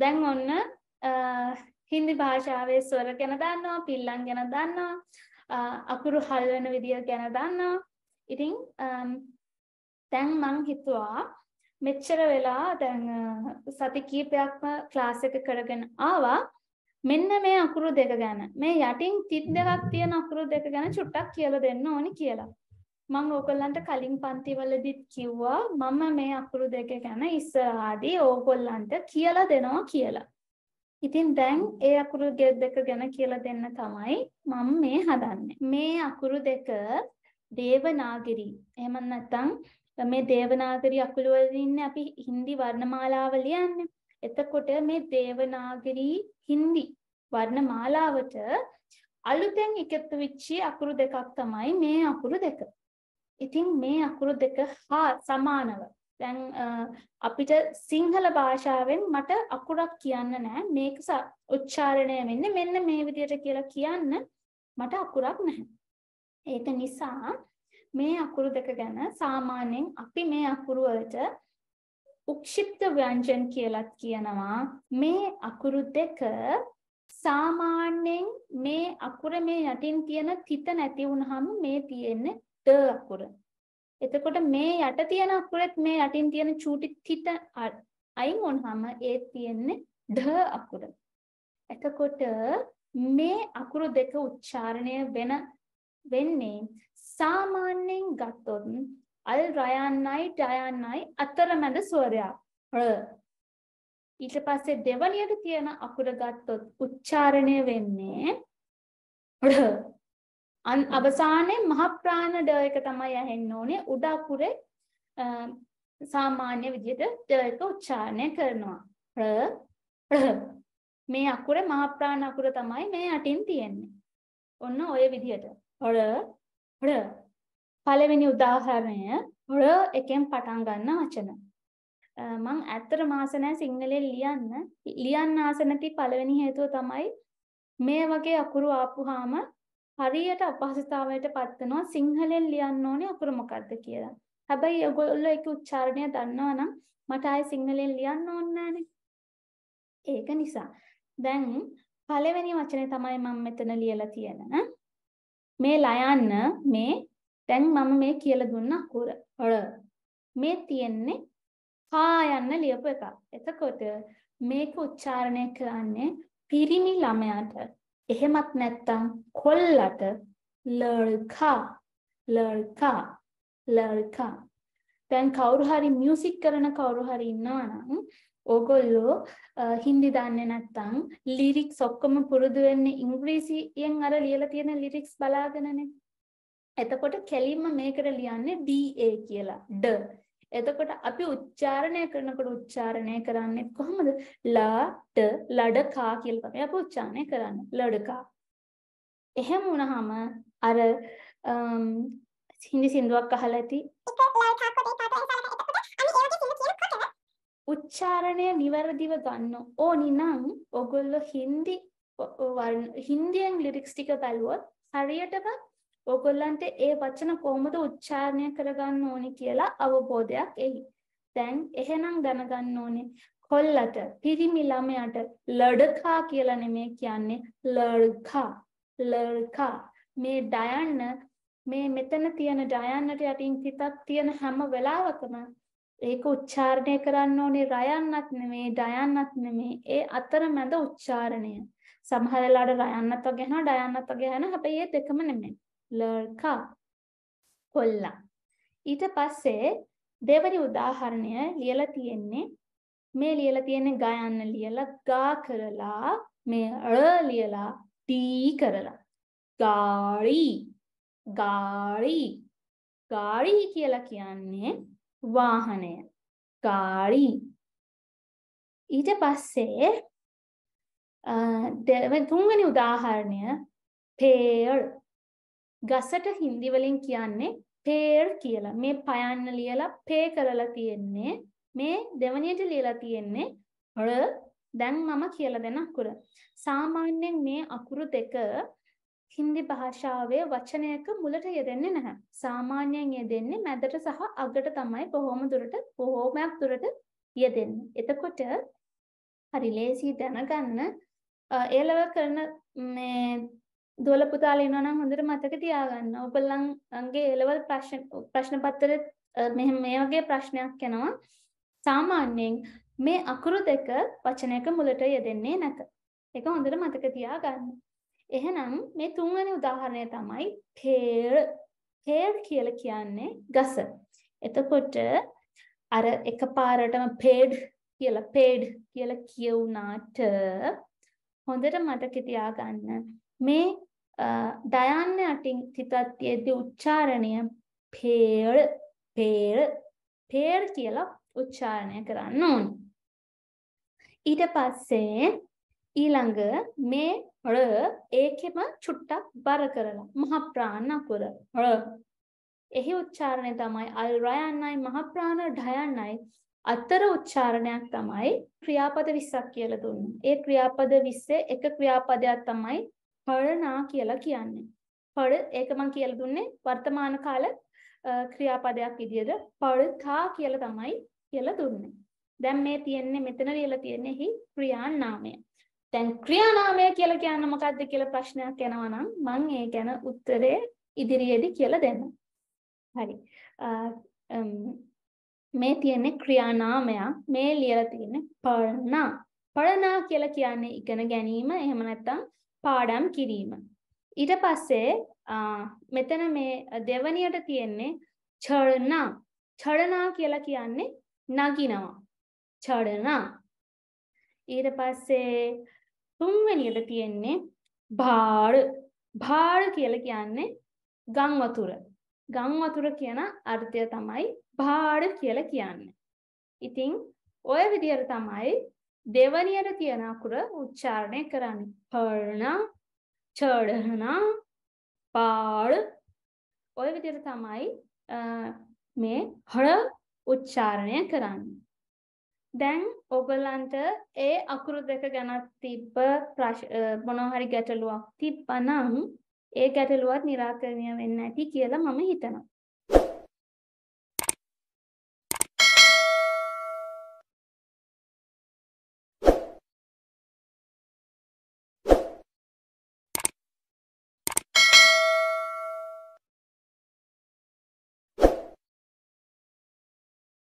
දැන් ඔන්න හින්දි භාෂාවේ ස්වර ගැන දන්නවා පිල්ලන් ගැන දන්නවා අකුරු හල්වන විදිහ ගැන දන්නවා ඉතින් දැන් මං හිතුවා මෙච්චර වෙලා දැන් සති කීපයක්ම ක්ලාස් එක කරගෙන ආවා මෙන්න මේ අකුරු දෙක ගැන මේ යටින් තිත් දෙකක් තියෙන අකුරු දෙක ගැන චුට්ටක් කියලා දෙන්න ඕනි කියලා මම ඕගොල්ලන්ට කලින් පන්තිවලදිත් කිව්වා මම මේ අකුරු දෙක ගැන ඉස්සරහදී ඕගොල්ලන්ට කියලා දෙනවා කියලා. ඉතින් දැන් ඒ අකුරු දෙක ගැන කියලා දෙන්න තමයි මම මේ හදන්නේ. මේ අකුරු දෙක දේවනාගරි. එහෙම නැත්නම් මේ දේවනාගරි අකුරු වලින් අපි හින්දි වර්ණමාලාව ලියන්නේ. එතකොට මේ දේවනාගරි හින්දි වර්ණමාලාවට අලුතෙන් එකතු වෙච්ච අකුරු දෙකක් තමයි මේ අකුරු දෙක. ඉතින් මේ අකුරු දෙක හා සමානව දැන් අපිට සිංහල භාෂාවෙන් මට අකුරක් කියන්න නෑ මේක උච්චාරණය වෙන්නේ මෙන්න මේ විදියට කියලා කියන්න මට අකුරක් නැහැ. ඒක නිසා මේ අකුරු දෙක ගැන සාමාන්‍යයෙන් අපි මේ අකුරු වලට උක්ෂිප්ත ව්‍යංජන කියලත් කියනවා. මේ අකුරු දෙක සාමාන්‍යයෙන් මේ අකුර මේ යටින් තියෙන තිත නැති වුනහම මේ තියෙන්නේ ට අකුර. එතකොට මේ යට තියෙන අකුරෙත් මේ යටින් තියෙන චූටි තිත අයින් වුනහම ඒ තියෙන්නේ ඩ අකුර. එතකොට මේ අකුරු දෙක උච්චාරණය වෙන වෙන්නේ සාමාන්‍යයෙන් ගත්තොත් අල් රයන්නයි ඩයන්නයි අතරමැද ස්වරයක් ර ඊට පස්සේ දෙවනියට තියෙන අකුර ගත්තොත් උච්චාරණය වෙන්නේ ර අවසානයේ මහ ප්‍රාණ ඩ එක තමයි ඇහෙන්න ඕනේ උඩ අකුරේ සාමාන්‍ය විදිහට ඩ එක උච්චාරණය කරනවා ප්‍ර ප්‍ර මේ අකුරේ මහ ප්‍රාණ අකුර තමයි මේ යටින් තියෙන්නේ ඔන්න ඔය විදිහට ර ර පළවෙනි උදාහරණය ර එකෙන් පටන් ගන්න වචන මං ඇත්තටම ආසනෑ සිංහලෙන් ලියන්න ලියන්න ආසනති පළවෙනි හේතුව තමයි මේ වගේ අකුරු ආපුහාම හරියට අපහසුතාවයට පත්වනවා සිංහලෙන් ලියන්න ඕනේ අකුර මොකක්ද කියලා. හැබැයි ඔයගොල්ලෝ ඒක උච්චාරණය දන්නවා නම් මට ආයේ සිංහලෙන් ලියන්න ඕනේ ඒක නිසා. දැන් පළවෙනි වචනේ තමයි මම මෙතන ලියලා තියෙන්නේ මේ ලයන්න මේ දැන් මම මේ කියලා දුන්න අකුර මේ තියෙන්නේ කා යන්න ලියපු එක. එතකොට මේක උච්චාරණය කරන්නේ පිරිමි ළමයාට එහෙමත් නැත්තම් කොල්ලට ලර්කා ලර්කා ලර්කා දැන් කවුරු හරි මියුසික් කරන කවුරු හරි ඉන්නවා නම් ඕගොල්ලෝ හින්දි දන්නේ නැත්තම් ලිරික්ස් ඔක්කොම පුරුදු වෙන්නේ ඉංග්‍රීසියෙන් අර ලියලා තියෙන ලිරික්ස් බලාගෙනනේ. එතකොට කෙලින්ම මේකට ලියන්නේ DA කියලා. ඩ. එතකොට අපි උච්චාරණය කරනකොට උච්චාරණය කරන්නේ කොහොමද? ලා ට ලඩ කා කියලා තමයි අපි උච්චාරණය කරන්නේ. ලඩ කා. එහෙම වුණාම අර හින්දි සින්දුවක් අහලා ඇති. උච්චාරණය નિවරදිව ගන්න ඕනි නම් ඔගොල්ලෝ හින්දි හින්දියෙන් ලිරික්ස් ටික බලුවොත් හරියටම ඕගොල්ලන්ට ඒ වචන කොහොමද උච්චාරණය කරගන්න ඕනි කියලා අවබෝධයක් එයි. දැන් එහෙනම් දැනගන්න ඕනේ කොල්ලට පිරිමි ළමයාට ලඩකා කියලා නෙමෙයි කියන්නේ ලර්කා ලර්කා මේ ඩයන්න මේ මෙතන තියෙන ඩයන්නට යටින් තිතක් තියෙන හැම වෙලාවකම ඒක උච්චාරණය කරන්න ඕනේ රයන්නත් නෙමේ ඩයන්නත් නෙමේ ඒ අතරමැද උච්චාරණය සමහර වෙලාවට රයන්නත් වගේ යනවා ඩයන්නත් වගේ යනවා හැබැයි ඒ දෙකම නෙමෙයි ලර්කා කොල්ලා ඊට පස්සේ දෙවනි උදාහරණය ලියලා තියෙන්නේ මේ ලියලා තියෙන්නේ ගයන්න ලියලා ගා කරලා මේ අ ලියලා ටී කරලා ගාරි ගාරි ගාරි කියලා කියන්නේ වාහනය ගාරි ඊට පස්සේ දෙවෙනි තුන්වෙනි උදාහරණය pear ගසට හින්දි වලින් කියන්නේ පේර් කියලා. මේ පයන්න ලියලා පේ කරලා තියෙන්නේ. මේ දෙවනියට ලියලා තියෙන්නේ ර දැන් මම කියලා දෙන අකුර. සාමාන්‍යයෙන් මේ අකුරු දෙක හින්දි භාෂාවේ වචනයක මුලට යෙදෙන්නේ නැහැ. සාමාන්‍යයෙන් යෙදෙන්නේ මැදට සහ අගට තමයි බොහොම දුරට බොහෝමයක් දුරට යෙදෙන්නේ. එතකොට හරි ලේසි දැනගන්න ඒලව කරන මේ දුවල පුතාල ඉන්නවනම් හොඳට මතක තියාගන්න. ඔයගොල්ලන්ගේ එලවල් ප්‍රශ්න ප්‍රශ්න පත්‍රෙත් මෙහෙම මේ වගේ ප්‍රශ්නයක් යනවා. සාමාන්‍යයෙන් මේ අකුරු දෙක වචනයක මුලට යෙදෙන්නේ නැත. ඒක හොඳට මතක තියාගන්න. එහෙනම් මේ තුන්වැනි උදාහරණය තමයි pear. pear කියලා කියන්නේ ගස. එතකොට අර එකපාරටම paid කියලා paid කියලා කියුණාට හොඳට මතක තියාගන්න මේ දයන්න අටින් තිතත්තියද්දි උච්චාරණය පේල් පේල් පේර් කියලා උච්චාරණය කරන්න ඕන්. ඊට පස්සේ ඊළඟ මේ ර ඒකෙම චුට්ටක් බර කරලා මහප්‍රාණ අකුර ර එහි උච්චාරණය තමයි අල් රයන්නයි මහප්‍රාණ ඩයන්නයි අතර උච්චාරණයක් තමයි ක්‍රියාපද 20ක් කියලා දුන්නේ. ඒ ක්‍රියාපද 20 එක ක්‍රියාපදයක් තමයි පරණා කියලා කියන්නේ. පර ඒක මම කියලා දුන්නේ වර්තමාන කාල ක්‍රියාපදයක් විදියට පරතා කියලා තමයි කියලා දුන්නේ. දැන් මේ තියෙන්නේ මෙතන ලියලා තියෙන්නේ හි ක්‍රියානාමය. දැන් ක්‍රියානාමය කියලා කියන්නේ මොකද්ද කියලා ප්‍රශ්නයක් එනවා නම් මම ඒ ගැන උත්තරේ ඉදිරියේදී කියලා දෙන්නම්. හරි. මේ තියෙන්නේ ක්‍රියානාමයක් මේ ලියලා තියෙන්නේ පරණා පරණා කියලා කියන්නේ ඉගෙන ගැනීම එහෙම නැත්නම් පාඩම් කිරීම. ඊට පස්සේ මෙතන මේ දෙවනියට තියෙන්නේ චරණා චරණා කියලා කියන්නේ නගිනවා චරණා ඊට පස්සේ තුන්වැනියට තියෙන්නේ භාර භාර කියලා කියන්නේ ගම් වතුර ගම් වතුර කියන අර්ථය තමයි භාර කියලා කියන්නේ ඉතින් ඔය විදිහට තමයි දෙවනියට තියෙන අකුර උච්චාරණය කරන්න. පර්ණ, චඩහන, පාඩ ඔය විදිහට තමයි මේ හර උච්චාරණය කරන්නේ. දැන් ඔගලන්ට ඒ අකුරු දෙක ගැනත් තිබ්බ මොනහරි ගැටලුවක් තිබ්බනම් ඒ ගැටලුවත් निराකරණය වෙන්න ඇති කියලා මම හිතනවා.